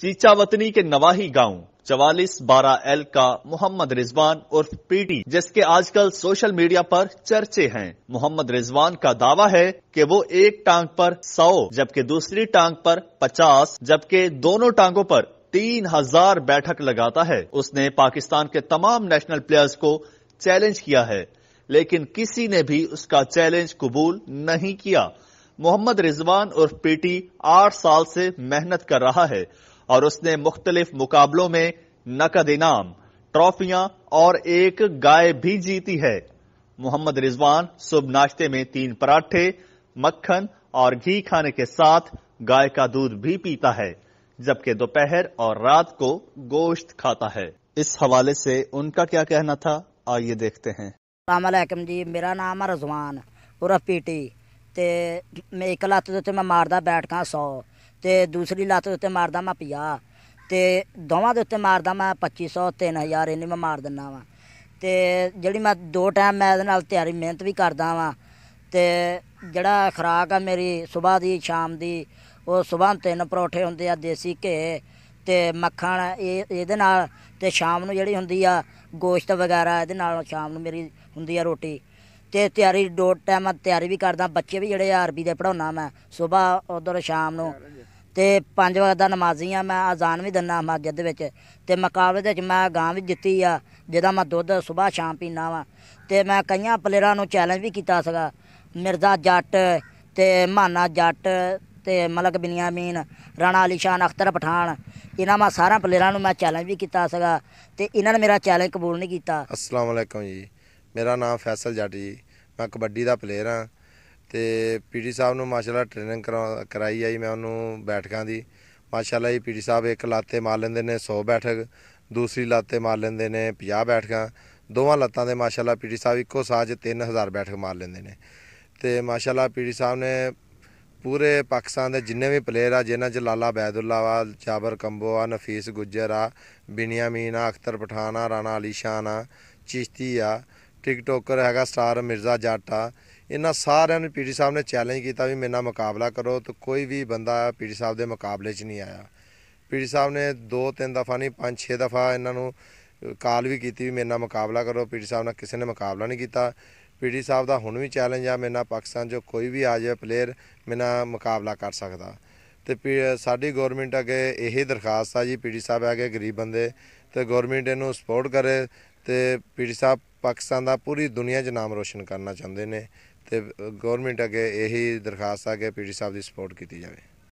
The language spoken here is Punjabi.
चीचा वतनी के नवाही गांव चवालीस बारह एल का मोहम्मद रिजवान उर्फ पीटी जिसके आजकल सोशल मीडिया पर चर्चे हैं मोहम्मद रिजवान का दावा है कि वो एक टांग पर 100 जबकि दूसरी टांग पर 50 जबकि दोनों टांगों पर 3000 बैठक लगाता है उसने पाकिस्तान के तमाम नेशनल प्लेयर्स को चैलेंज किया है लेकिन किसी ने भी उसका चैलेंज कबूल नहीं किया मोहम्मद रिजवान उर्फ पीटी आठ साल से मेहनत कर रहा है और उसने मुख्तलिफ मुकाबलों में नकद इनाम ट्रॉफियां और एक गाय भी जीती है मोहम्मद रिजवान सुबह नाश्ते में तीन पराठे मक्खन और घी खाने के साथ गाय का दूध भी पीता है जबकि दोपहर और रात को गोश्त खाता है इस हवाले से उनका क्या कहना था आइए देखते हैं अलैक्म जी मेरा नाम है रजवान पूरा पीटी ते मैं एक तो मैं मारदा बैठ का सौ ਤੇ ਦੂਸਰੀ ਲੱਤ ਉੱਤੇ ਮਾਰਦਾ ਮੈਂ ਪਿਆ ਤੇ ਦੋਵਾਂ ਦੇ ਉੱਤੇ ਮਾਰਦਾ ਮੈਂ 2500 3000 ਇਹਨੇ ਮੈਂ ਮਾਰ ਦਿੰਨਾ ਵਾਂ ਤੇ ਜਿਹੜੀ ਮੈਂ ਦੋ ਟਾਈਮ ਮੈਂ ਇਹਦੇ ਨਾਲ ਤਿਆਰੀ ਮਿਹਨਤ ਵੀ ਕਰਦਾ ਵਾਂ ਤੇ ਜਿਹੜਾ ਖਰਾਕ ਆ ਮੇਰੀ ਸਵੇਰ ਦੀ ਸ਼ਾਮ ਦੀ ਉਹ ਸਵੇਰ ਤਿੰਨ ਪਰੌਠੇ ਹੁੰਦੇ ਆ ਦੇਸੀ ਘੇ ਤੇ ਮੱਖਣ ਇਹ ਇਹਦੇ ਨਾਲ ਤੇ ਸ਼ਾਮ ਨੂੰ ਜਿਹੜੀ ਹੁੰਦੀ ਆ ਗੋਸ਼ਤ ਵਗੈਰਾ ਇਹਦੇ ਨਾਲ ਸ਼ਾਮ ਨੂੰ ਮੇਰੀ ਹੁੰਦੀ ਆ ਰੋਟੀ ਤੇ ਤਿਆਰੀ ਦੋ ਟਾਈਮ ਮੈਂ ਤਿਆਰੀ ਵੀ ਕਰਦਾ ਬੱਚੇ ਵੀ ਜਿਹੜੇ ਆਰਬੀ ਦੇ ਪੜਾਉਣਾ ਮੈਂ ਸਵੇਰ ਉਧਰ ਸ਼ਾਮ ਨੂੰ ਤੇ 5 ਵਜੇ ਦਾ ਨਮਾਜ਼ੀ ਆ ਮੈਂ ਅਜ਼ਾਨ ਵੀ ਦਿੰਨਾ ਮਸਜਿਦ ਦੇ ਵਿੱਚ ਤੇ ਮੁਕਾਬਲੇ ਦੇ ਵਿੱਚ ਮੈਂ ਗਾਂ ਵੀ ਜਿੱਤੀ ਆ ਜਿਹਦਾ ਮੈਂ ਦੁੱਧ ਸਵੇਰ ਸ਼ਾਮ ਪੀਣਾ ਵਾ ਤੇ ਮੈਂ ਕਈਆਂ ਪਲੇਅਰਾਂ ਨੂੰ ਚੈਲੰਜ ਵੀ ਕੀਤਾ ਸੀਗਾ ਮਿਰਜ਼ਾ ਜੱਟ ਤੇ ਮਾਨਾ ਜੱਟ ਤੇ ਮਲਕ ਬਿਨਿਆਮੀਨ ਰਾਣਾ ਅਲੀ ਸ਼ਾਨ ਅਖਤਰ ਪਠਾਨ ਇਹਨਾਂ ਮੈਂ ਸਾਰਾ ਪਲੇਅਰਾਂ ਨੂੰ ਮੈਂ ਚੈਲੰਜ ਵੀ ਕੀਤਾ ਸੀਗਾ ਤੇ ਇਹਨਾਂ ਨੇ ਮੇਰਾ ਚੈਲੰਜ ਕਬੂਲ ਨਹੀਂ ਕੀਤਾ ਅਸਲਾਮ ਅਲੈਕਮ ਜੀ ਮੇਰਾ ਨਾਮ ਫੈਸਲ ਜੱਟ ਜੀ ਮੈਂ ਕਬੱਡੀ ਦਾ ਪਲੇਅਰ ਹਾਂ ਤੇ ਪੀਟੀ ਸਾਹਿਬ ਨੂੰ ਮਾਸ਼ਾਅੱਲਾ ਟ੍ਰੇਨਿੰਗ ਕਰਾਈ ਆਈ ਮੈਂ ਉਹਨੂੰ ਬੈਠਕਾਂ ਦੀ ਮਾਸ਼ਾਅੱਲਾ ਜੀ ਪੀਟੀ ਸਾਹਿਬ ਇੱਕ ਲਾਤੇ ਮਾਰ ਲੈਂਦੇ ਨੇ 100 ਬੈਠਕ ਦੂਸਰੀ ਲਾਤੇ ਮਾਰ ਲੈਂਦੇ ਨੇ 50 ਬੈਠਕਾਂ ਦੋਵਾਂ ਲੱਤਾਂ ਦੇ ਮਾਸ਼ਾਅੱਲਾ ਪੀਟੀ ਸਾਹਿਬ ਇੱਕੋ ਸਾਹ 'ਚ 3000 ਬੈਠਕ ਮਾਰ ਲੈਂਦੇ ਨੇ ਤੇ ਮਾਸ਼ਾਅੱਲਾ ਪੀਟੀ ਸਾਹਿਬ ਨੇ ਪੂਰੇ ਪਾਕਿਸਤਾਨ ਦੇ ਜਿੰਨੇ ਵੀ ਪਲੇਅਰ ਆ ਜਿਨ੍ਹਾਂ 'ਚ ਲਾਲਾ ਬੈਦੁੱਲਾ ਵਾ ਚਾਬਰ ਕੰਬੋ ਆ ਨਫੀਸ ਗੁੱਜਰ ਆ ਬਿਨਿਆਮੀਨ ਆ ਅਖਤਰ ਪਠਾਨ ਆ ਰਾਣਾ ਅਲੀ ਸ਼ਾਨ ਆ ਚਿਸ਼ਤੀ ਆ ਟਿਕਟੋਕਰ ਹੈਗਾ ਸਟਾਰ ਮਿਰਜ਼ਾ ਜੱਟ ਆ ਇਹਨਾਂ ਸਾਰਿਆਂ ਨੂੰ ਪੀੜੀ ਸਾਹਿਬ ਨੇ ਚੈਲੰਜ ਕੀਤਾ ਵੀ ਮੇਰੇ ਨਾਲ ਮੁਕਾਬਲਾ ਕਰੋ ਤੇ ਕੋਈ ਵੀ ਬੰਦਾ ਪੀੜੀ ਸਾਹਿਬ ਦੇ ਮੁਕਾਬਲੇ 'ਚ ਨਹੀਂ ਆਇਆ ਪੀੜੀ ਸਾਹਿਬ ਨੇ ਦੋ ਤਿੰਨ ਦਫਾ ਨਹੀਂ ਪੰਜ ਛੇ ਦਫਾ ਇਹਨਾਂ ਨੂੰ ਕਾਲ ਵੀ ਕੀਤੀ ਵੀ ਮੇਰੇ ਨਾਲ ਮੁਕਾਬਲਾ ਕਰੋ ਪੀੜੀ ਸਾਹਿਬ ਨਾਲ ਕਿਸੇ ਨੇ ਮੁਕਾਬਲਾ ਨਹੀਂ ਕੀਤਾ ਪੀੜੀ ਸਾਹਿਬ ਦਾ ਹੁਣ ਵੀ ਚੈਲੰਜ ਆ ਮੇਰੇ ਨਾਲ ਪਾਕਿਸਤਾਨ 'ਚੋਂ ਕੋਈ ਵੀ ਆ ਜਾਵੇ ਪਲੇਅਰ ਮੇਰੇ ਨਾਲ ਮੁਕਾਬਲਾ ਕਰ ਸਕਦਾ ਤੇ ਸਾਡੀ ਗਵਰਨਮੈਂਟ ਅੱਗੇ ਇਹ ਦਰਖਾਸਤ ਆ ਜੀ ਪੀੜੀ ਸਾਹਿਬ ਆ ਕੇ ਗਰੀਬ ਬੰਦੇ ਤੇ ਗਵਰਨਮੈਂਟ ਇਹਨੂੰ ਸਪੋਰਟ ਕਰੇ ਤੇ ਪੀੜੀ ਸਾਹਿਬ ਪਾਕਿਸਤਾਨ ਦਾ ਪੂਰੀ ਦੁਨੀਆ 'ਚ ਨਾਮ ਰੋਸ਼ਨ ਕਰਨਾ ਚਾਹੁੰਦੇ ਨੇ ਤੇ ਗਵਰਨਮੈਂਟ ਅੱਗੇ ਇਹੀ ਦਰਖਾਸਤ ਆ ਕਿ ਪੀੜੀ ਸਾਹਿਬ ਦੀ ਸਪੋਰਟ ਕੀਤੀ ਜਾਵੇ